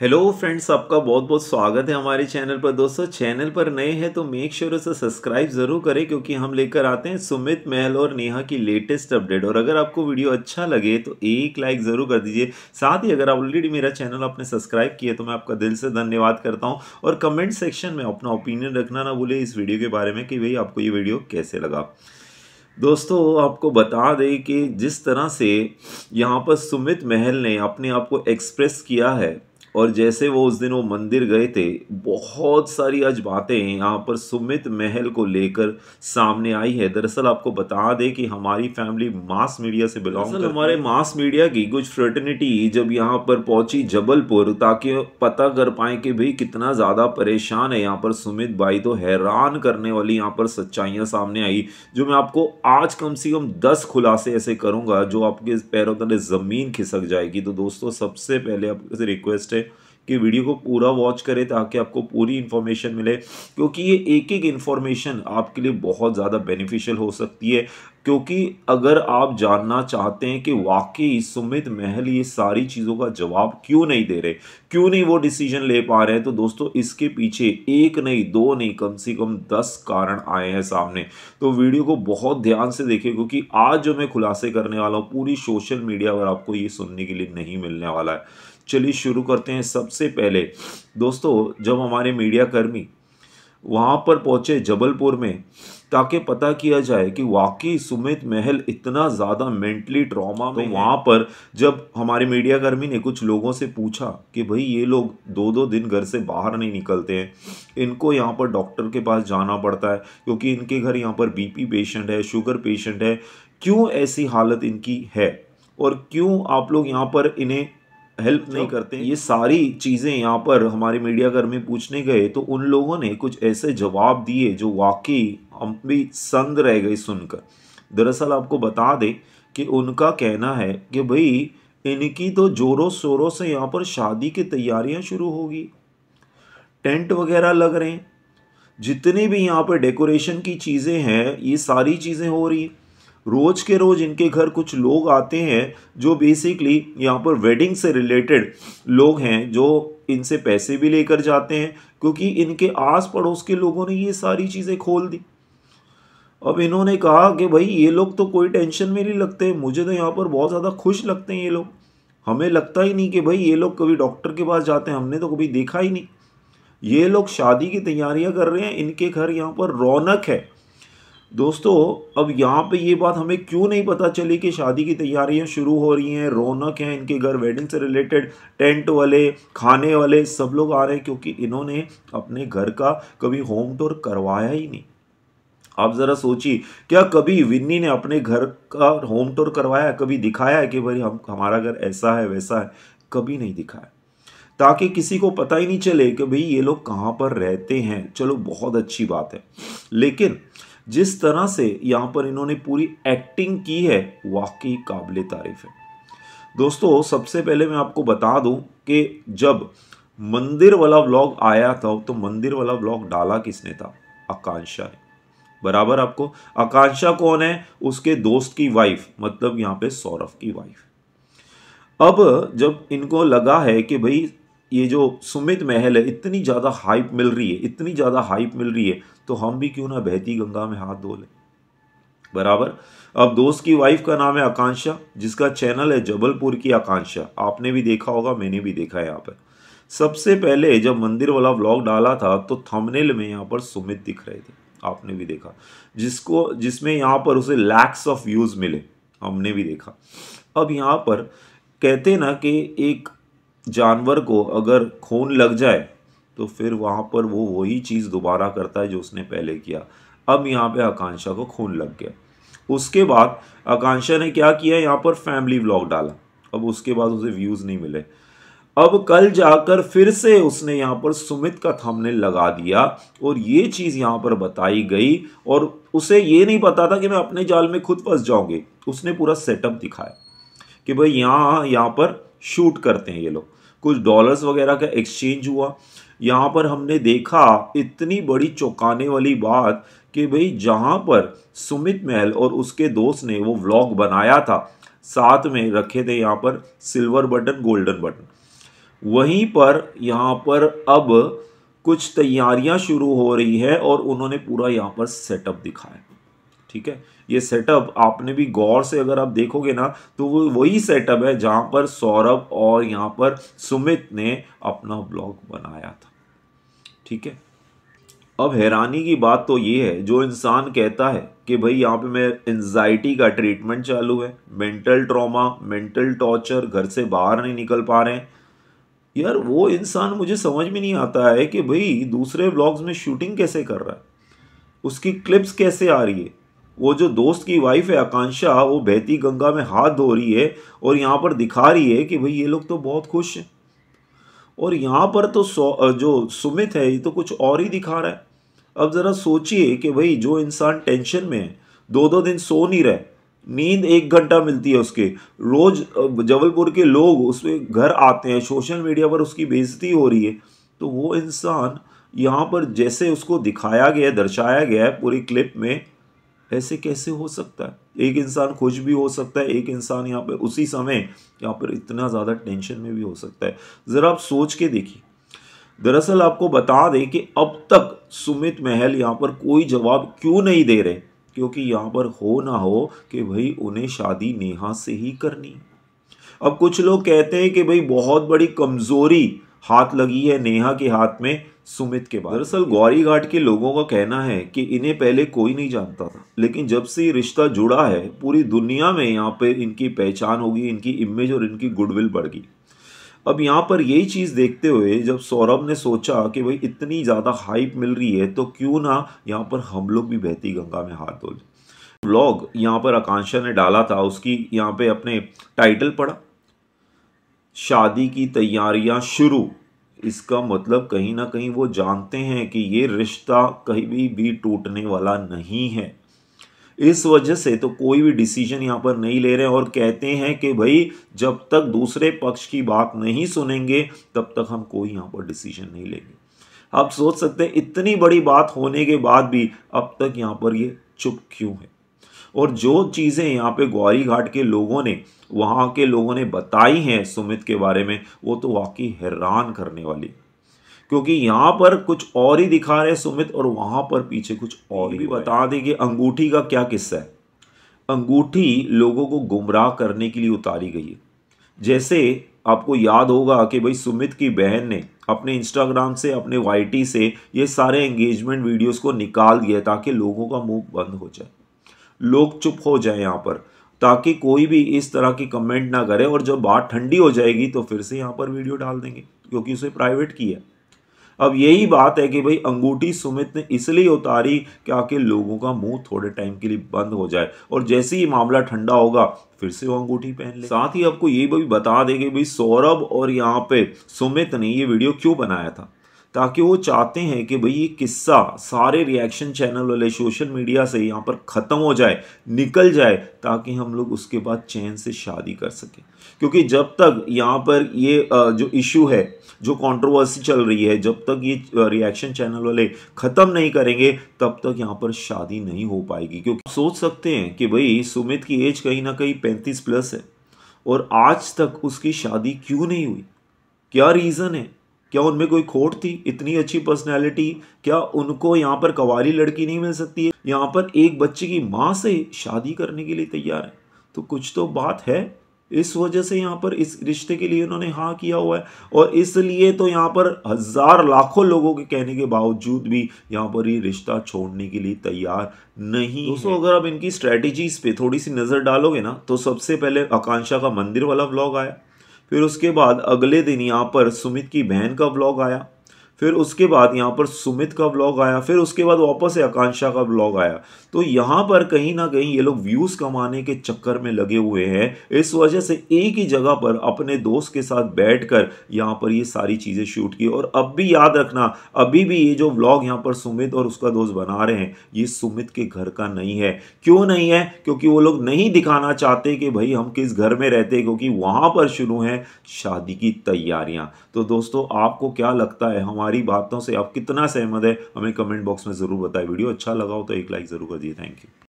hello friends आपका बहुत बहुत स्वागत है हमारे चैनल पर दोस्तों चैनल पर नए हैं तो मेक श्योर उसे सब्सक्राइब ज़रूर करें क्योंकि हम लेकर आते हैं सुमित महल और नेहा की लेटेस्ट अपडेट और अगर आपको वीडियो अच्छा लगे तो एक लाइक ज़रूर कर दीजिए साथ ही अगर ऑलरेडी मेरा चैनल आपने सब्सक्राइब किया तो मैं आपका दिल से धन्यवाद करता हूँ और कमेंट सेक्शन में अपना ओपिनियन रखना ना भूलें इस वीडियो के बारे में कि भाई आपको ये वीडियो कैसे लगा दोस्तों आपको बता दें कि जिस तरह से यहाँ पर सुमित महल ने अपने आप को एक्सप्रेस किया है और जैसे वो उस दिन वो मंदिर गए थे बहुत सारी आज बातें यहाँ पर सुमित महल को लेकर सामने आई है दरअसल आपको बता दें कि हमारी फैमिली मास मीडिया से बिलोंग कर हमारे मास मीडिया की कुछ फ्रेटर्निटी जब यहाँ पर पहुंची जबलपुर ताकि पता कर पाए कि भाई कितना ज़्यादा परेशान है यहाँ पर सुमित भाई तो हैरान करने वाली यहाँ पर सच्चाइयाँ सामने आई जो मैं आपको आज कम से कम दस खुलासे ऐसे करूँगा जो आपके पैरों तले ज़मीन खिसक जाएगी तो दोस्तों सबसे पहले आपसे रिक्वेस्ट है कि वीडियो को पूरा वॉच करें ताकि आपको पूरी इन्फॉर्मेशन मिले क्योंकि ये एक एक इन्फॉर्मेशन आपके लिए बहुत ज़्यादा बेनिफिशियल हो सकती है क्योंकि अगर आप जानना चाहते हैं कि वाकई सुमित महल ये सारी चीज़ों का जवाब क्यों नहीं दे रहे क्यों नहीं वो डिसीजन ले पा रहे हैं तो दोस्तों इसके पीछे एक नहीं दो नहीं कम से कम दस कारण आए हैं सामने तो वीडियो को बहुत ध्यान से देखें क्योंकि आज जो मैं खुलासे करने वाला हूँ पूरी सोशल मीडिया पर आपको ये सुनने के लिए नहीं मिलने वाला है चलिए शुरू करते हैं सबसे पहले दोस्तों जब हमारे मीडियाकर्मी वहाँ पर पहुँचे जबलपुर में ताकि पता किया जाए कि वाकई सुमित महल इतना ज़्यादा मेंटली ट्रॉमा में तो वहाँ पर जब हमारे मीडियाकर्मी ने कुछ लोगों से पूछा कि भाई ये लोग दो दो दिन घर से बाहर नहीं निकलते हैं इनको यहाँ पर डॉक्टर के पास जाना पड़ता है क्योंकि इनके घर यहाँ पर बीपी पेशेंट है शुगर पेशेंट है क्यों ऐसी हालत इनकी है और क्यों आप लोग यहाँ पर इन्हें हेल्प अच्छा, नहीं करते ये सारी चीज़ें यहाँ पर हमारे मीडियाकर्मी पूछने गए तो उन लोगों ने कुछ ऐसे जवाब दिए जो वाकई हम भी संग रह गए सुनकर दरअसल आपको बता दें कि उनका कहना है कि भाई इनकी तो जोरों शोरों से यहाँ पर शादी की तैयारियाँ शुरू होगी टेंट वगैरह लग रहे हैं जितने भी यहाँ पर डेकोरेशन की चीज़ें हैं ये सारी चीज़ें हो रही हैं रोज़ के रोज़ इनके घर कुछ लोग आते हैं जो बेसिकली यहाँ पर वेडिंग से रिलेटेड लोग हैं जो इनसे पैसे भी लेकर जाते हैं क्योंकि इनके आस पड़ोस के लोगों ने ये सारी चीज़ें खोल दी अब इन्होंने कहा कि भाई ये लोग तो कोई टेंशन में नहीं लगते मुझे तो यहाँ पर बहुत ज़्यादा खुश लगते हैं ये लोग हमें लगता ही नहीं कि भाई ये लोग कभी डॉक्टर के पास जाते हैं हमने तो कभी देखा ही नहीं ये लोग शादी की तैयारियां कर रहे हैं इनके घर यहाँ पर रौनक है दोस्तों अब यहाँ पे ये बात हमें क्यों नहीं पता चली कि शादी की तैयारियाँ शुरू हो रही हैं रौनक हैं इनके घर वेडिंग से रिलेटेड टेंट वाले खाने वाले सब लोग आ रहे हैं क्योंकि इन्होंने अपने घर का कभी होम टूर करवाया ही नहीं आप ज़रा सोचिए क्या कभी विन्नी ने अपने घर का होम टूर करवाया कभी दिखाया है कि भाई हम हमारा घर ऐसा है वैसा है कभी नहीं दिखाया ताकि किसी को पता ही नहीं चले कि भाई ये लोग कहाँ पर रहते हैं चलो बहुत अच्छी बात है लेकिन जिस तरह से यहाँ पर इन्होंने पूरी एक्टिंग की है वाकई काबिल तारीफ है दोस्तों सबसे पहले मैं आपको बता दूं कि जब मंदिर वाला व्लॉग आया था तो मंदिर वाला व्लॉग डाला किसने था आकांक्षा ने बराबर आपको आकांक्षा कौन है उसके दोस्त की वाइफ मतलब यहाँ पे सौरभ की वाइफ अब जब इनको लगा है कि भाई ये जो सुमित महल है इतनी ज़्यादा हाइप मिल रही है इतनी ज़्यादा हाइप मिल रही है तो हम भी क्यों ना बहती गंगा में हाथ धो लें बराबर अब दोस्त की वाइफ का नाम है आकांक्षा जिसका चैनल है जबलपुर की आकांक्षा आपने भी देखा होगा मैंने भी देखा है यहाँ पर सबसे पहले जब मंदिर वाला ब्लॉग डाला था तो थंबनेल में यहाँ पर सुमित दिख रहे थे आपने भी देखा जिसको जिसमें यहाँ पर उसे लैक्स ऑफ व्यूज़ मिले हमने भी देखा अब यहाँ पर कहते ना कि एक जानवर को अगर खून लग जाए तो फिर वहाँ पर वो वही चीज़ दोबारा करता है जो उसने पहले किया अब यहाँ पे आकांक्षा को खून लग गया उसके बाद आकांक्षा ने क्या किया यहाँ पर फैमिली व्लॉग डाला अब उसके बाद उसे व्यूज़ नहीं मिले अब कल जाकर फिर से उसने यहाँ पर सुमित का थंबनेल लगा दिया और ये चीज़ यहाँ पर बताई गई और उसे ये नहीं पता था कि मैं अपने जाल में खुद फंस जाऊंगी उसने पूरा सेटअप दिखाया कि भाई यहाँ यहाँ पर शूट करते हैं ये लोग कुछ डॉलर्स वगैरह का एक्सचेंज हुआ यहाँ पर हमने देखा इतनी बड़ी चौंकाने वाली बात कि भाई जहाँ पर सुमित महल और उसके दोस्त ने वो व्लॉग बनाया था साथ में रखे थे यहाँ पर सिल्वर बटन गोल्डन बटन वहीं पर यहाँ पर अब कुछ तैयारियाँ शुरू हो रही है और उन्होंने पूरा यहाँ पर सेटअप दिखाया ठीक है ये सेटअप आपने भी गौर से अगर आप देखोगे ना तो वो वही सेटअप है जहाँ पर सौरभ और यहाँ पर सुमित ने अपना ब्लॉग बनाया था ठीक है अब हैरानी की बात तो ये है जो इंसान कहता है कि भाई यहाँ पे मैं एनजाइटी का ट्रीटमेंट चालू है मेंटल ट्रॉमा मेंटल टॉर्चर घर से बाहर नहीं निकल पा रहे यार वो इंसान मुझे समझ में नहीं आता है कि भाई दूसरे ब्लॉग्स में शूटिंग कैसे कर रहा है उसकी क्लिप्स कैसे आ रही है वो जो दोस्त की वाइफ है आकांक्षा वो बहती गंगा में हाथ धो रही है और यहाँ पर दिखा रही है कि भाई ये लोग तो बहुत खुश हैं और यहाँ पर तो जो सुमित है ये तो कुछ और ही दिखा रहा है अब ज़रा सोचिए कि भाई जो इंसान टेंशन में है दो दो दिन सो नहीं रहे नींद एक घंटा मिलती है उसके रोज़ जबलपुर के लोग पर घर आते हैं सोशल मीडिया पर उसकी बेइज्जती हो रही है तो वो इंसान यहाँ पर जैसे उसको दिखाया गया दर्शाया गया है पूरी क्लिप में ऐसे कैसे हो सकता है एक इंसान खुश भी हो सकता है एक इंसान यहाँ पर उसी समय यहाँ पर इतना ज़्यादा टेंशन में भी हो सकता है ज़रा आप सोच के देखिए दरअसल आपको बता दें कि अब तक सुमित महल यहाँ पर कोई जवाब क्यों नहीं दे रहे क्योंकि यहाँ पर हो ना हो कि भाई उन्हें शादी नेहा से ही करनी अब कुछ लोग कहते हैं कि भाई बहुत बड़ी कमज़ोरी हाथ लगी है नेहा के हाथ में सुमित के बाद दरअसल गौरी घाट के लोगों का कहना है कि इन्हें पहले कोई नहीं जानता था लेकिन जब से ये रिश्ता जुड़ा है पूरी दुनिया में यहाँ पर इनकी पहचान होगी इनकी इमेज और इनकी गुडविल बढ़ गई अब यहाँ पर यही चीज़ देखते हुए जब सौरभ ने सोचा कि भाई इतनी ज़्यादा हाइप मिल रही है तो क्यों ना यहाँ पर हम लोग भी बहती गंगा में हाथ धो लें ब्लॉग यहाँ पर आकांक्षा ने डाला था उसकी यहाँ पे अपने टाइटल पढ़ा शादी की तैयारियां शुरू इसका मतलब कहीं ना कहीं वो जानते हैं कि ये रिश्ता कहीं भी, भी टूटने वाला नहीं है इस वजह से तो कोई भी डिसीजन यहाँ पर नहीं ले रहे हैं और कहते हैं कि भाई जब तक दूसरे पक्ष की बात नहीं सुनेंगे तब तक हम कोई यहाँ पर डिसीजन नहीं लेंगे आप सोच सकते हैं इतनी बड़ी बात होने के बाद भी अब तक यहाँ पर ये चुप क्यों है और जो चीज़ें यहाँ पे ग्वारी घाट के लोगों ने वहाँ के लोगों ने बताई हैं सुमित के बारे में वो तो वाकई हैरान करने वाली क्योंकि यहाँ पर कुछ और ही दिखा रहे हैं सुमित और वहाँ पर पीछे कुछ और भी बता दें कि अंगूठी का क्या किस्सा है अंगूठी लोगों को गुमराह करने के लिए उतारी गई है जैसे आपको याद होगा कि भाई सुमित की बहन ने अपने इंस्टाग्राम से अपने वाई से ये सारे एंगेजमेंट वीडियोस को निकाल दिया ताकि लोगों का मुंह बंद हो जाए लोग चुप हो जाएं यहाँ पर ताकि कोई भी इस तरह की कमेंट ना करे और जब बात ठंडी हो जाएगी तो फिर से यहाँ पर वीडियो डाल देंगे क्योंकि उसे प्राइवेट की है अब यही बात है कि भाई अंगूठी सुमित ने इसलिए उतारी कि आके लोगों का मुंह थोड़े टाइम के लिए बंद हो जाए और जैसे ही मामला ठंडा होगा फिर से वो अंगूठी पहन ले साथ ही आपको ये भी बता दें कि भाई सौरभ और यहाँ पे सुमित ने ये वीडियो क्यों बनाया था ताकि वो चाहते हैं कि भाई ये किस्सा सारे रिएक्शन चैनल वाले सोशल मीडिया से यहाँ पर ख़त्म हो जाए निकल जाए ताकि हम लोग उसके बाद चैन से शादी कर सकें क्योंकि जब तक यहाँ पर ये जो इशू है जो कंट्रोवर्सी चल रही है जब तक ये रिएक्शन चैनल वाले ख़त्म नहीं करेंगे तब तक यहाँ पर शादी नहीं हो पाएगी क्योंकि सोच सकते हैं कि भाई सुमित की एज कहीं ना कहीं पैंतीस प्लस है और आज तक उसकी शादी क्यों नहीं हुई क्या रीज़न है क्या उनमें कोई खोट थी इतनी अच्छी पर्सनैलिटी क्या उनको यहाँ पर कवारी लड़की नहीं मिल सकती है यहाँ पर एक बच्चे की माँ से शादी करने के लिए तैयार है तो कुछ तो बात है इस वजह से यहाँ पर इस रिश्ते के लिए उन्होंने हाँ किया हुआ है और इसलिए तो यहाँ पर हज़ार लाखों लोगों के कहने के बावजूद भी यहाँ पर ये रिश्ता छोड़ने के लिए तैयार नहीं दोस्तों अगर आप इनकी स्ट्रेटेजीज पे थोड़ी सी नज़र डालोगे ना तो सबसे पहले आकांक्षा का मंदिर वाला ब्लॉग आया फिर उसके बाद अगले दिन यहाँ पर सुमित की बहन का ब्लॉग आया फिर उसके बाद यहाँ पर सुमित का ब्लॉग आया फिर उसके बाद वापस से आकांक्षा का ब्लॉग आया तो यहाँ पर कहीं ना कहीं ये लोग व्यूज़ कमाने के चक्कर में लगे हुए हैं इस वजह से एक ही जगह पर अपने दोस्त के साथ बैठ कर यहाँ पर ये सारी चीज़ें शूट की और अब भी याद रखना अभी भी ये जो ब्लॉग यहाँ पर सुमित और उसका दोस्त बना रहे हैं ये सुमित के घर का नहीं है क्यों नहीं है क्योंकि वो लोग नहीं दिखाना चाहते कि भाई हम किस घर में रहते क्योंकि वहाँ पर शुरू हैं शादी की तैयारियाँ तो दोस्तों आपको क्या लगता है हमारे हमारी बातों से आप कितना सहमत है हमें कमेंट बॉक्स में ज़रूर बताएं वीडियो अच्छा लगा हो तो एक लाइक ज़रूर कर दिए थैंक यू